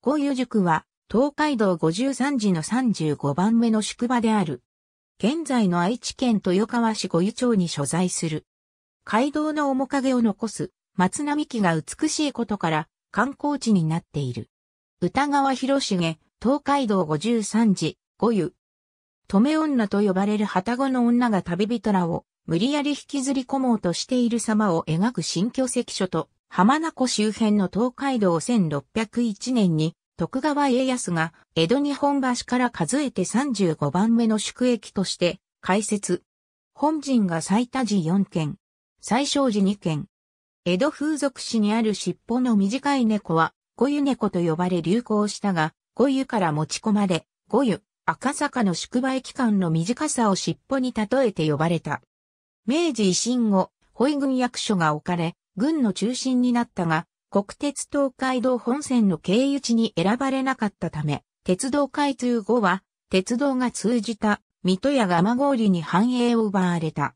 五遊塾は、東海道五十三寺の35番目の宿場である。現在の愛知県豊川市五湯町に所在する。街道の面影を残す松並木が美しいことから観光地になっている。歌川広重、東海道五十三寺、五湯。止め女と呼ばれる旗子の女が旅人らを無理やり引きずり込もうとしている様を描く新居関所と浜名湖周辺の東海道1601年に徳川家康が江戸日本橋から数えて35番目の宿駅として開設。本陣が最多時4件、最小時2件。江戸風俗市にある尻尾の短い猫は五湯猫と呼ばれ流行したが、五湯から持ち込まれ、五湯、赤坂の宿売期間の短さを尻尾に例えて呼ばれた。明治維新後、保育郡役所が置かれ、軍の中心になったが、国鉄東海道本線の経由地に選ばれなかったため、鉄道開通後は、鉄道が通じた、水戸や蒲郡に繁栄を奪われた。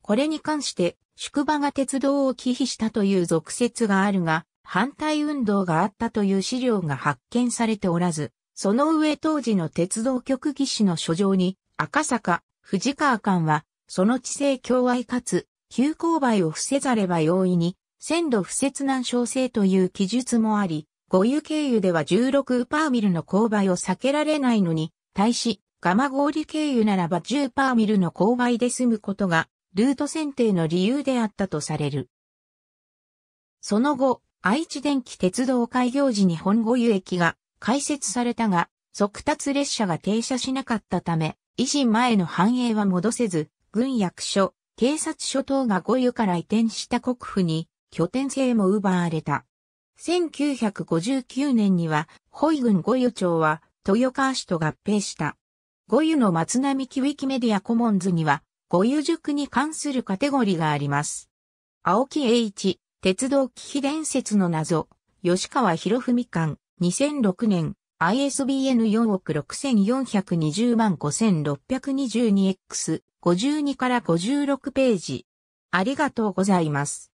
これに関して、宿場が鉄道を忌避したという俗説があるが、反対運動があったという資料が発見されておらず、その上当時の鉄道局技師の書状に、赤坂、藤川間は、その知性共愛かつ、急勾配を伏せざれば容易に、線路不切難症性という記述もあり、五湯経由では16パーミルの勾配を避けられないのに、対し、ガマゴーリ経由ならば10パーミルの勾配で済むことが、ルート選定の理由であったとされる。その後、愛知電気鉄道開業時に本五湯駅が開設されたが、速達列車が停車しなかったため、維新前の繁栄は戻せず、軍役所、警察署等が5湯から移転した国府に拠点性も奪われた。1959年には、ホイ軍五湯町は豊川市と合併した。五湯の松並木ウィキメディアコモンズには、五湯塾に関するカテゴリがあります。青木栄一、鉄道危機伝説の謎、吉川博文館、2006年、ISBN 4億6420万 5622X52 から56ページ。ありがとうございます。